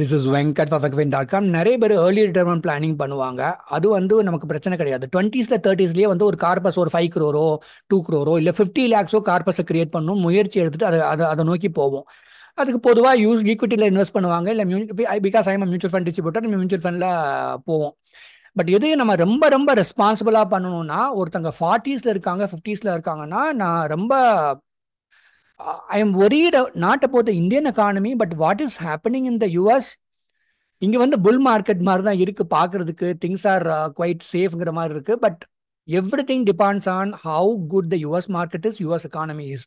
This is Venkat ஃபெக்வின் dot com நிறைய பேர் ஏர்லி ரிட்டைர்மெண்ட் பிளானிங் பண்ணுவாங்க அது வந்து நமக்கு பிரச்சனை கிடையாது டுவெண்ட்டீஸில் தேர்ட்டீஸ்லேயே வந்து ஒரு கார்பஸ் ஒரு ஃபைவ் க்ரோரோ டூ க்ரோரோ இல்லை ஃபிஃப்டி லேக்ஸோ கார்பஸை கிரியேட் பண்ணும் முயற்சி எடுத்துட்டு அதை அதை அதை நோக்கி போவோம் அதுக்கு பொதுவாக யூஸ் ஈக்விட்டியில் இன்வெஸ்ட் பண்ணுவாங்க இல்லை மியூ because I'm mutual fund distributor நம்ம மியூச்சுவல் ஃபண்டில் போவோம் பட் எதையும் நம்ம ரொம்ப ரொம்ப ரெஸ்பான்சிபிளாக பண்ணணும்னா ஒருத்தங்க ஃபார்ட்டிஸில் இருக்காங்க ஃபிஃப்டிஸில் இருக்காங்கன்னா நான் ரொம்ப I am worried not about the Indian economy but what is happening in the US இங்கே வந்து புல் மார்க்கெட் மாதிரி தான் இருக்குது பார்க்குறதுக்கு திங்ஸ் ஆர் குவைட் uh, சேஃப்ங்கிற மாதிரி இருக்குது but every thing depends on how good the US market is US economy is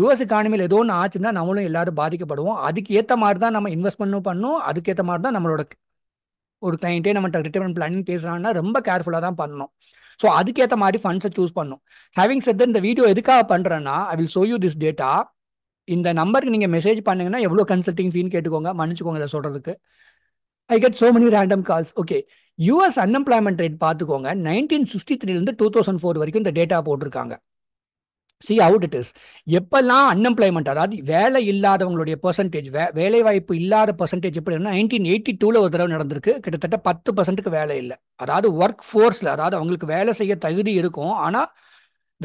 US எக்கானமியில் ஏதோ ஒன்று ஆச்சுன்னா நம்மளும் எல்லாரும் பாதிக்கப்படுவோம் அதுக்கு ஏற்ற மாதிரி தான் நம்ம இன்வெஸ்ட்மெண்ட்டும் பண்ணணும் அதுக்கேற்ற மாதிரி தான் நம்மளோட ஒரு கிளைண்ட்டே நம்ம ரிட்டர்ன் பிளானிங் பேசுகிறாங்கன்னா ரொம்ப கேர்ஃபுல்லாக தான் பண்ணணும் ஸோ அதுக்கேற்ற மாதிரி ஃபண்ட்ஸை சூஸ் பண்ணும் ஹேவிங் செட் இந்த வீடியோ எதுக்காக பண்ணுறேன்னா I will show you this data இந்த நம்பருக்கு நீங்கள் மெசேஜ் பண்ணுங்கன்னா எவ்வளோ கன்சல்டிங் ஃபீன் கேட்டுக்கோங்க மன்னிச்சுக்கோங்க இதை சொல்கிறதுக்கு I get so many random calls okay US unemployment rate பார்த்துக்கோங்க நைன்டீன் சிக்ஸ்டி த்ரீலேருந்து டூ தௌசண்ட் ஃபோர் வரைக்கும் இந்த டேட்டா போட்டிருக்காங்க சி அவுட் இட் இஸ் எப்பெல்லாம் அன்எம்ப்ளாய்மெண்ட் அதாவது வேலை இல்லாதவங்களுடைய பர்சன்டேஜ் வே வேலை வாய்ப்பு இல்லாத பர்சன்டேஜ் எப்படி நைன்டீன் எயிட்டி டூவில் ஒரு தடவை நடந்திருக்கு கிட்டத்தட்ட பத்து பர்சன்ட்டுக்கு வேலை இல்லை அதாவது ஒர்க் ஃபோர்ஸில் அதாவது அவங்களுக்கு வேலை செய்ய தகுதி இருக்கும் ஆனால்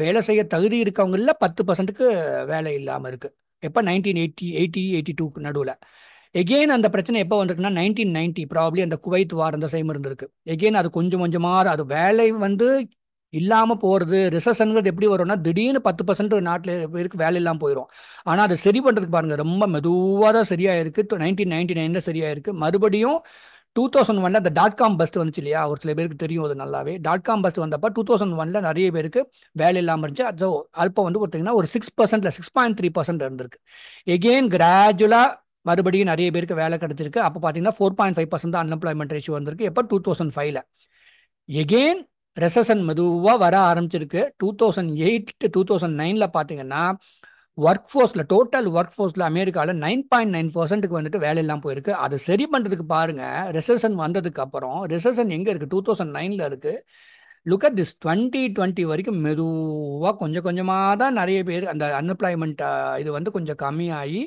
வேலை செய்ய தகுதி இருக்கவங்களில் பத்து பர்சன்ட்டுக்கு வேலை இல்லாமல் இருக்குது எப்போ நைன்டீன் எயிட்டி எயிட்டி எயிட்டி டூக்கு நடுவில் எகெயின் அந்த பிரச்சனை எப்போ வந்திருக்குன்னா நைன்டீன் நைன்ட்டி ப்ராப்ளி அந்த குவைத் வார் அந்த சைம் இருந்திருக்கு எகெயின் அது கொஞ்சம் கொஞ்சமாக அது வேலை வந்து இல்லாமல் போகிறது ரிசஷனுங்கிறது எப்படி வரும்னா திடீர்னு பத்து பர்சன்ட் நாட்டில் பேருக்கு வேலை இல்லாமல் போயிடும் ஆனால் அதை சரி பண்ணுறதுக்கு பாருங்கள் ரொம்ப மெதுவாக தான் சரியாக இருக்குது நைன்டீன் நைன்டி நைனில் சரியாக இருக்குது மறுபடியும் டூ தௌசண்ட் ஒன்ல அந்த டாட் காம் பஸ்ட் வந்துச்சு இல்லையா ஒரு சில பேருக்கு தெரியும் அது நல்லாவே டாட் காம் பஸ்ட் வந்தப்போ டூ தௌசண்ட் ஒன்ல நிறைய பேருக்கு வேலை இல்லாமல் இருந்துச்சு அது அல்பம் வந்து பார்த்தீங்கன்னா ஒரு சிக்ஸ் பர்சன்ட்ல சிக்ஸ் பாயிண்ட் த்ரீ பர்சன்ட் இருந்திருக்கு எகெயின் கிராஜுவலாக மறுபடியும் நிறைய பேருக்கு வேலை கிடச்சிருக்கு அப்போ பார்த்தீங்கன்னா four point five percent unemployment ratio வந்திருக்கு எப்போ டூ தௌசண்ட் ஃபைவ்ல எகெயின் ரெசசன் மெதுவாக வர ஆரம்பிச்சிருக்கு two thousand eight to two thousand நைனில் பார்த்தீங்கன்னா ஒர்க் ஃபோர்ஸில் டோட்டல் ஒர்க் ஃபோர்ஸில் அமெரிக்காவில் நைன் பாயிண்ட் நைன் பர்சன்ட்டுக்கு வந்துட்டு வேலையெல்லாம் போயிருக்கு அதை சரி பண்ணுறதுக்கு பாருங்கள் ரெசசன் வந்ததுக்கு அப்புறம் எங்கே இருக்குது டூ தௌசண்ட் நைனில் இருக்குது look at this twenty twenty வரைக்கும் மெதுவாக கொஞ்சம் கொஞ்சமாக தான் நிறைய பேர் அந்த அன்எம்ப்ளாய்மெண்ட் இது வந்து கொஞ்சம் கம்மியாகி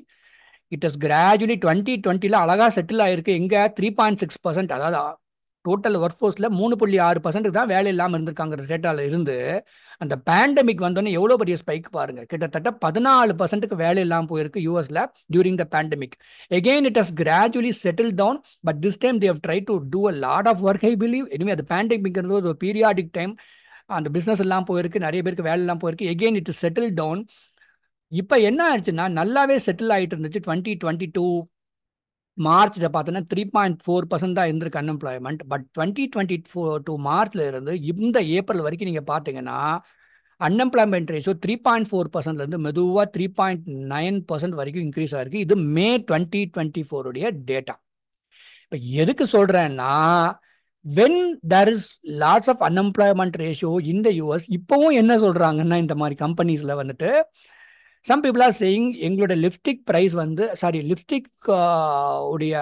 இட் இஸ் கிராஜுவலி டுவெண்ட்டி டுவெண்ட்டியில் அழகாக செட்டில் ஆகிருக்கு எங்கே த்ரீ பாயிண்ட் சிக்ஸ் பர்சன்ட் அதாவது டோட்டல் ஒர்க் ஃபோர்ஸில் மூணு புள்ளி ஆறு பர்சன்ட்டுக்கு தான் வேலை இல்லாமல் இருந்திருக்காங்கிற டேட்டாவில் இருந்து அந்த பேண்டமிக் வந்தோடனே எவ்வளோ பெரிய ஸ்பைக் பாருங்கள் கிட்டத்தட்ட பதினாலு பர்சன்ட்டுக்கு வேலை இல்லாமல் போயிருக்கு யூஎஸில் during the pandemic again it has gradually settle down but this time they've try to do a lot of work I believe anyway அது பேண்டமிக்ங்கிறது ஒரு பீரியாடிக் டைம் அந்த பிஸ்னஸ் எல்லாம் போயிருக்கு நிறைய பேருக்கு வேலை எல்லாம் போயிருக்கு எகெயின் இட் செட்டில் டவுன் இப்போ என்ன ஆயிடுச்சுன்னா நல்லாவே செட்டில் ஆகிட்டு இருந்துச்சு டுவெண்ட்டி டுவெண்ட்டி டூ மார்ச்சில் பார்த்தோன்னா த்ரீ பாயிண்ட் ஃபோர் பர்சன்ட் தான் இருந்திருக்கு unemployment but twenty twenty four to மார்ச்ல இருந்து இந்த ஏப்ரல் வரைக்கும் நீங்கள் பார்த்தீங்கன்னா unemployment ratio three point four பர்சன்ட்லேருந்து மெதுவாக த்ரீ பாயிண்ட் நைன் பர்சன்ட் வரைக்கும் இன்க்ரீஸ் ஆகிருக்கு இது மே டுவெண்ட்டி டுவெண்ட்டி ஃபோருடைய டேட்டா இப்போ எதுக்கு சொல்கிறேன்னா when there is lots of unemployment ratio இந்த யூஎஸ் இப்போவும் என்ன சொல்கிறாங்கன்னா இந்த மாதிரி கம்பெனிஸில் வந்துட்டு சம் பீப்புள் ஆர் சேயிங் எங்களுடைய லிப்ஸ்டிக் ப்ரைஸ் வந்து சாரி லிப்ஸ்டிக் உடைய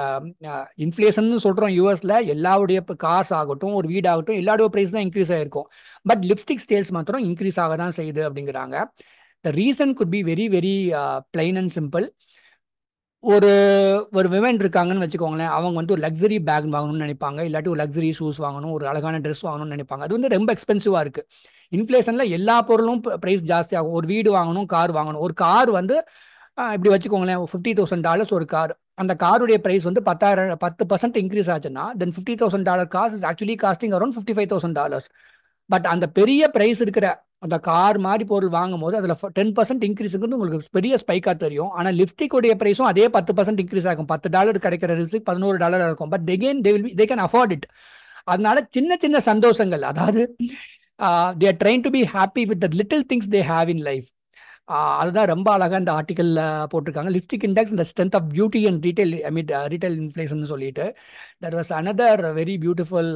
இன்ஃப்ளேஷன் சொல்கிறோம் யூஎஸில் எல்லாருடைய காசு ஆகட்டும் ஒரு வீடாகட்டும் எல்லாருடைய ப்ரைஸ் தான் இன்க்ரீஸ் ஆகிருக்கும் பட் லிப்ஸ்டிக் ஸ்டேல்ஸ் மாத்திரம் இன்க்ரீஸ் ஆக தான் செய்யுது அப்படிங்கிறாங்க the reason could be very very plain and simple ஒரு ஒரு விமன் இருக்காங்கன்னு வச்சுக்கோங்களேன் அவங்க வந்து ஒரு லக்ஸரி பேக் வாங்கணும்னு நினைப்பாங்க இல்லாட்டி ஒரு லக்ஸரி ஷூஸ் வாங்கணும் ஒரு அழகான ட்ரெஸ் வாங்கணும்னு நினைப்பாங்க அது வந்து ரொம்ப எக்ஸ்பென்சிவாக இருக்குது இன்ஃப்ளேஷனில் எல்லா பொருளும் ப்ரைஸ் ஜாஸ்தியாகும் ஒரு வீடு வாங்கணும் கார் வாங்கணும் ஒரு கார் வந்து இப்படி வச்சுக்கோங்களேன் ஃபிஃப்டி தௌசண்ட் டாலர்ஸ் ஒரு கார் அந்த காருடைய ப்ரைஸ் வந்து பத்தாயிரம் பத்து பர்சன்ட் இன்க்ரீஸ் ஆச்சுன்னா then fifty thousand dollar cost is actually costing around fifty five thousand dollars but அந்த பெரிய ப்ரைஸ் இருக்கிற அந்த கார் மாதிரி பொருள் வாங்கும் போது அதில் டென் பர்சன்ட் இன்க்ரீஸுங்கிறது உங்களுக்கு பெரிய ஸ்பைக்காக தெரியும் ஆனால் லிப்ஸ்டிக்குடைய ப்ரைஸும் அதே பத்து பர்சன்ட் இன்க்ரீஸ் ஆகும் பத்து டாலர் கிடைக்கிற லிப்ஸ்டிக் பதினோரு டாலர் இருக்கும் but they can they will they can afford it அதனால சின்ன சின்ன சந்தோஷங்கள் அதாவது they are trying to be happy with the little things they have in life அதுதான் ரொம்ப அழகாக இந்த ஆர்டிக்கலில் uh, போட்டிருக்காங்க லிப்ஸ்டிக் இண்டெக்ஸ் இந்த strength of beauty and retail I mean retail inflation சொல்லிட்டு that was another very beautiful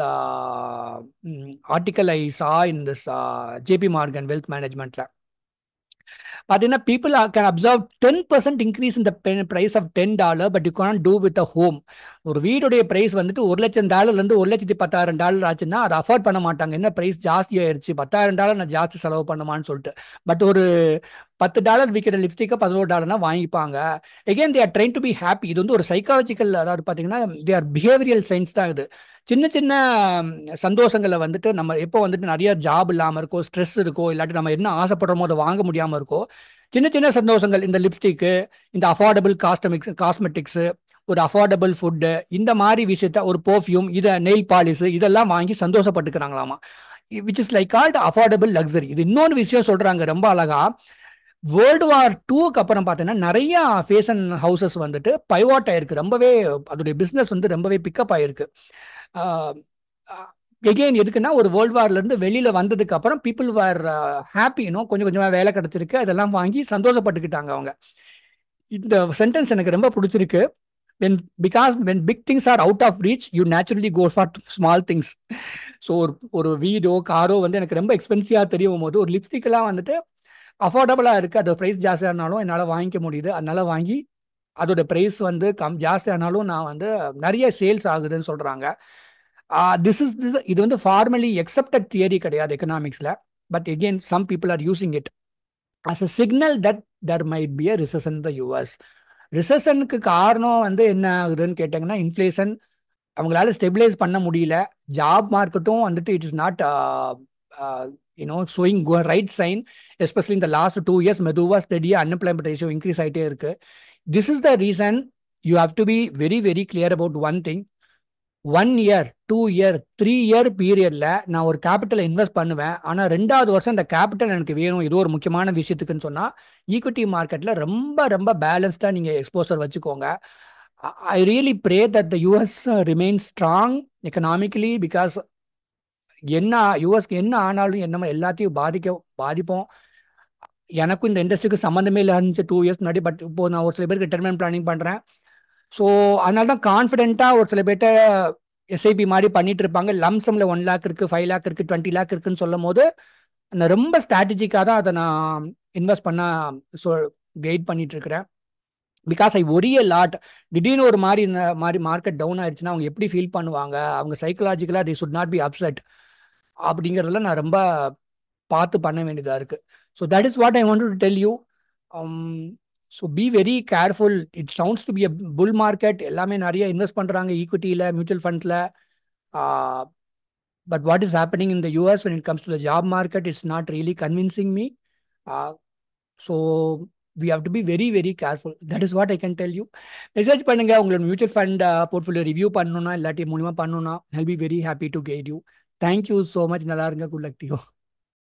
article I saw in this JP Morgan wealth மேனேஜ்மெண்ட்டில் பார்த்தீங்கன்னா people can observe ten percent increase இந்த price of ten dollar but you can't do with a home ஒரு வீடுடைய price வந்துட்டு ஒரு லட்சம் டாலர்லேருந்து ஒரு லட்சத்தி பத்தாயிரம் டாலர் ஆச்சுன்னா அதை அஃபோர்ட் பண்ண மாட்டாங்க என்ன ப்ரைஸ் ஜாஸ்தி ஆயிடுச்சு பத்தாயிரம் டாலர் நான் ஜாஸ்தி செலவு பண்ணுமான்னு சொல்லிட்டு பட் ஒரு பத்து டாலர் விற்கிற லிப்ஸ்டிக்கை பதினோரு டாலர்னா வாங்கிப்பாங்க again they are trying to be happy இது வந்து ஒரு சைக்காலஜிக்கல் அதாவது பார்த்தீங்கன்னா தே ஆர் பிஹேவியல் சயின்ஸ் தான் இது சின்ன சின்ன சந்தோஷங்களை வந்துட்டு நம்ம எப்போ வந்துட்டு நிறைய ஜாப் இல்லாமல் இருக்கோ ஸ்ட்ரெஸ் இருக்கோ இல்லாட்டி நம்ம என்ன ஆசைப்படுறோமோ அதை வாங்க முடியாமல் இருக்கோ சின்ன சின்ன சந்தோஷங்கள் இந்த லிப்ஸ்டிக்கு இந்த அஃபோர்டபுள் காஸ்டமிக்ஸ் காஸ்மெட்டிக்ஸு ஒரு அஃபோர்டபுள் ஃபுட்டு இந்த மாதிரி விஷயத்த ஒரு பர்ஃப்யூம் இதை நெயில் பாலிஸு இதெல்லாம் வாங்கி சந்தோஷப்பட்டுக்கிறாங்களாமா which is like called affordable luxury இது இன்னொரு விஷயம் சொல்கிறாங்க ரொம்ப அழகாக வேர்ல்டு வார் டூக்கு அப்புறம் பார்த்தீங்கன்னா நிறையா ஃபேஷன் ஹவுசஸ் வந்துட்டு பைவாட் ஆயிருக்கு ரொம்பவே அதோடைய பிஸ்னஸ் வந்து ரொம்பவே பிக்கப் ஆயிருக்கு எகெயின் எதுக்குன்னா ஒரு வேர்ல்டு வார்லேருந்து வெளியில் வந்ததுக்கு அப்புறம் பீப்புள் வேர் ஹாப்பி இன்னும் கொஞ்சம் கொஞ்சமாக வேலை கிடச்சிருக்கு அதெல்லாம் வாங்கி சந்தோஷப்பட்டுக்கிட்டாங்க அவங்க இந்த சென்டென்ஸ் எனக்கு ரொம்ப பிடிச்சிருக்கு when because when big things are out of reach you naturally go for small things so ஒரு ஒரு வீடோ காரோ வந்து எனக்கு ரொம்ப எக்ஸ்பென்சிவாக தெரியும் போது ஒரு லிப்ஸ்டிக்கெல்லாம் வந்துட்டு அஃபோர்டபுளாக இருக்குது அது ப்ரைஸ் ஜாஸ்தியாக இருந்தாலும் என்னால் வாங்கிக்க முடியுது அதனால் வாங்கி அதோட ப்ரைஸ் வந்து கம் ஜாஸ்தியானாலும் நான் வந்து நிறைய சேல்ஸ் ஆகுதுன்னு சொல்கிறாங்க திஸ் இஸ் திஸ் இது வந்து ஃபார்மலி எக்ஸப்டட் தியரி கிடையாது எக்கனாமிக்ஸில் but again some people are using it as a signal that there might be a reason the US ரிசஷனுக்கு காரணம் வந்து என்ன ஆகுதுன்னு கேட்டிங்கன்னா இன்ஃப்ளேஷன் அவங்களால ஸ்டெபிலைஸ் பண்ண முடியல ஜாப் மார்க்கெட்டும் வந்துட்டு it is not you know showing right sign especially இந்த லாஸ்ட் டூ இயர்ஸ் மெதுவாக ஸ்டெடியாக அன்எம்ப்ளாய்மெண்ட் ரேஷியோ இன்க்ரீஸ் ஆகிட்டே இருக்குது This is the reason you have to be very, very clear about one thing. One year two year three year பீரியடில் நான் ஒரு கேபிட்டலை invest பண்ணுவேன் ஆனால் ரெண்டாவது வருஷம் இந்த கேபிட்டல் எனக்கு வேணும் இது ஒரு முக்கியமான விஷயத்துக்குன்னு சொன்னால் ஈக்விட்டி மார்க்கெட்டில் ரொம்ப ரொம்ப பேலன்ஸ்டாக நீங்கள் எக்ஸ்போசர் வச்சுக்கோங்க I really pray that the US remain strong economically because என்ன யூஎஸ்க்கு என்ன ஆனாலும் என்னமோ எல்லாத்தையும் பாதிக்க பாதிப்போம் எனக்கும் இந்த இண்டஸ்ட்ரிக்கு சம்மந்தமே இல்லை இருந்துச்சு டூ இயர்ஸ் முன்னாடி பட் இப்போ நான் ஒரு சில பேருக்கு ரிட்டர்மெண்ட் பிளானிங் பண்ணுறேன் ஸோ அதனால தான் கான்ஃபிடென்ட்டாக ஒரு சில பேர்ட்ட எஸ்ஐபி மாதிரி பண்ணிட்டு இருப்பாங்க லம்சமில் ஒன் லேக் இருக்குது ஃபைவ் லேக் இருக்குது டுவெண்ட்டி லேக் இருக்குன்னு சொல்லும் போது நான் ரொம்ப ஸ்ட்ராட்டஜிக்காக தான் அதை நான் இன்வெஸ்ட் பண்ண சொ கைட் பண்ணிட்டு இருக்கிறேன் பிகாஸ் ஐ ஒரிய லாட் திடீர்னு ஒரு மாதிரி இந்த மாதிரி மார்க்கெட் டவுன் ஆயிடுச்சுன்னா அவங்க எப்படி ஃபீல் பண்ணுவாங்க அவங்க சைக்கலாஜிக்கலாக they should not be upset அப்படிங்கிறதுல நான் ரொம்ப பார்த்து பண்ண வேண்டியதாக இருக்குது so that is what I want to tell you so be very careful it sounds to be a bull market எல்லாமே நிறைய இன்வெஸ்ட் பண்ணுறாங்க ஈக்விட்டியில் மியூச்சுவல் ஃபண்டில் but what is happening in the US when it comes to the job market it's not really convincing me so we have to be very very careful that is what I can tell you message பண்ணுங்க உங்களோட mutual fund portfolio review பண்ணணும்னா இல்லாட்டி மூலியமாக பண்ணணும்னா I be very happy to guide you thank you so much நல்லா இருங்க good luck deo